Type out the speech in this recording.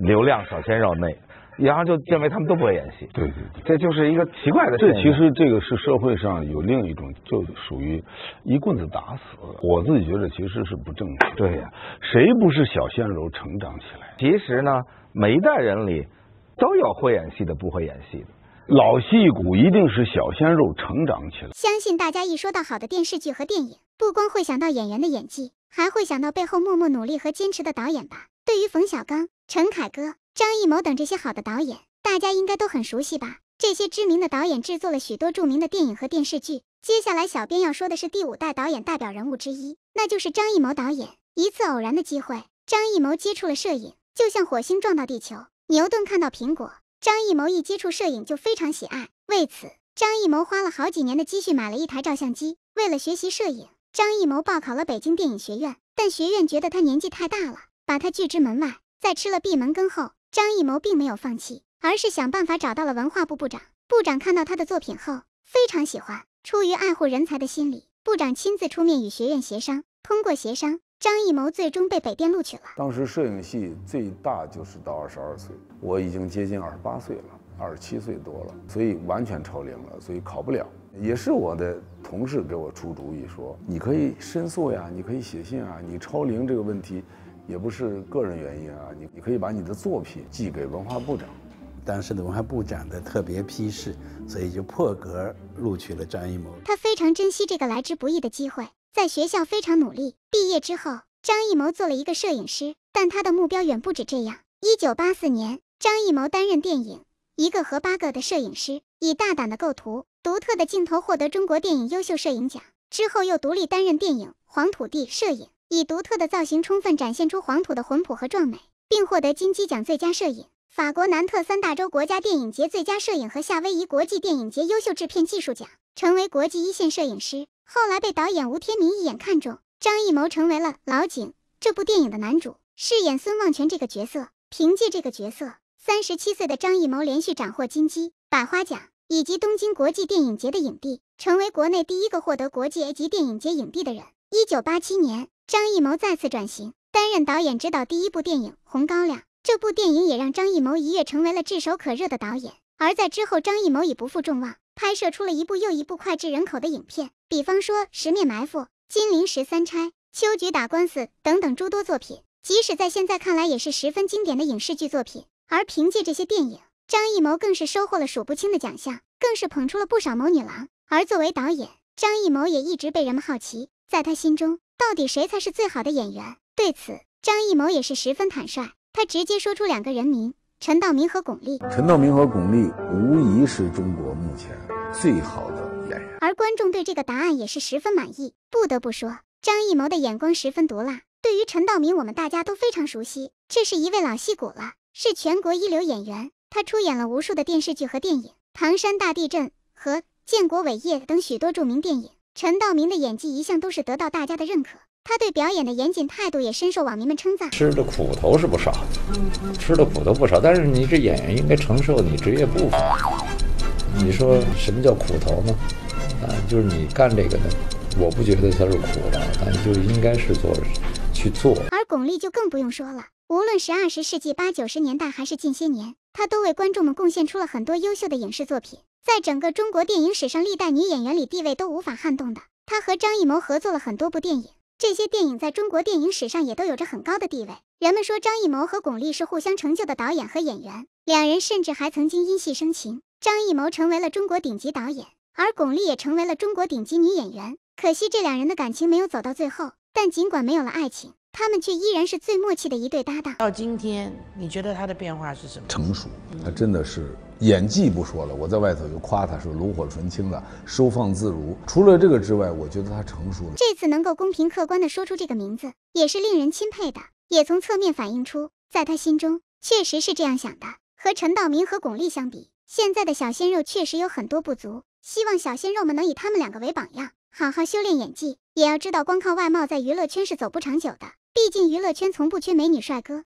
流量小鲜肉内，然后就认为他们都不会演戏。对对对，这就是一个奇怪的事情。这其实这个是社会上有另一种，就属于一棍子打死。我自己觉得其实是不正的。对呀，谁不是小鲜肉成长起来？其实呢，每一代人里都有会演戏的，不会演戏的。老戏骨一定是小鲜肉成长起来。相信大家一说到好的电视剧和电影，不光会想到演员的演技，还会想到背后默默努力和坚持的导演吧？对于冯小刚。陈凯歌、张艺谋等这些好的导演，大家应该都很熟悉吧？这些知名的导演制作了许多著名的电影和电视剧。接下来，小编要说的是第五代导演代表人物之一，那就是张艺谋导演。一次偶然的机会，张艺谋接触了摄影，就像火星撞到地球，牛顿看到苹果。张艺谋一接触摄影就非常喜爱，为此，张艺谋花了好几年的积蓄买了一台照相机。为了学习摄影，张艺谋报考了北京电影学院，但学院觉得他年纪太大了，把他拒之门外。在吃了闭门羹后，张艺谋并没有放弃，而是想办法找到了文化部部长。部长看到他的作品后非常喜欢，出于爱护人才的心理，部长亲自出面与学院协商。通过协商，张艺谋最终被北电录取了。当时摄影系最大就是到二十二岁，我已经接近二十八岁了，二十七岁多了，所以完全超龄了，所以考不了。也是我的同事给我出主意说：“你可以申诉呀，你可以写信啊，你超龄这个问题。”也不是个人原因啊，你你可以把你的作品寄给文化部长，当时的文化部长的特别批示，所以就破格录取了张艺谋。他非常珍惜这个来之不易的机会，在学校非常努力。毕业之后，张艺谋做了一个摄影师，但他的目标远不止这样。1984年，张艺谋担任电影《一个和八个》的摄影师，以大胆的构图、独特的镜头获得中国电影优秀摄影奖。之后又独立担任电影《黄土地》摄影。以独特的造型充分展现出黄土的魂朴和壮美，并获得金鸡奖最佳摄影、法国南特三大洲国家电影节最佳摄影和夏威夷国际电影节优秀制片技术奖，成为国际一线摄影师。后来被导演吴天明一眼看中，张艺谋成为了《老井》这部电影的男主，饰演孙望全这个角色。凭借这个角色，三十七岁的张艺谋连续斩获金鸡、百花奖以及东京国际电影节的影帝，成为国内第一个获得国际 A 级电影节影帝的人。一九八七年，张艺谋再次转型，担任导演，指导第一部电影《红高粱》。这部电影也让张艺谋一跃成为了炙手可热的导演。而在之后，张艺谋已不负众望，拍摄出了一部又一部脍炙人口的影片，比方说《十面埋伏》《金陵十三钗》《秋菊打官司》等等诸多作品，即使在现在看来也是十分经典的影视剧作品。而凭借这些电影，张艺谋更是收获了数不清的奖项，更是捧出了不少谋女郎。而作为导演，张艺谋也一直被人们好奇。在他心中，到底谁才是最好的演员？对此，张艺谋也是十分坦率，他直接说出两个人名：陈道明和巩俐。陈道明和巩俐无疑是中国目前最好的演员，而观众对这个答案也是十分满意。不得不说，张艺谋的眼光十分毒辣。对于陈道明，我们大家都非常熟悉，这是一位老戏骨了，是全国一流演员。他出演了无数的电视剧和电影，《唐山大地震》和《建国伟业》等许多著名电影。陈道明的演技一向都是得到大家的认可，他对表演的严谨态度也深受网民们称赞。吃的苦头是不少，吃的苦头不少，但是你这演员应该承受你职业部分。你说什么叫苦头呢？啊，就是你干这个的，我不觉得它是苦的，但就应该是做，去做。而巩俐就更不用说了，无论是二十世纪八九十年代，还是近些年，她都为观众们贡献出了很多优秀的影视作品。在整个中国电影史上，历代女演员里地位都无法撼动的。她和张艺谋合作了很多部电影，这些电影在中国电影史上也都有着很高的地位。人们说张艺谋和巩俐是互相成就的导演和演员，两人甚至还曾经因戏生情。张艺谋成为了中国顶级导演，而巩俐也成为了中国顶级女演员。可惜这两人的感情没有走到最后，但尽管没有了爱情。他们却依然是最默契的一对搭档。到今天，你觉得他的变化是什么？成熟，他真的是演技不说了，我在外头就夸他说炉火纯青了，收放自如。除了这个之外，我觉得他成熟了。这次能够公平客观的说出这个名字，也是令人钦佩的，也从侧面反映出，在他心中确实是这样想的。和陈道明和巩俐相比，现在的小鲜肉确实有很多不足。希望小鲜肉们能以他们两个为榜样，好好修炼演技，也要知道光靠外貌在娱乐圈是走不长久的。毕竟娱乐圈从不缺美女帅哥。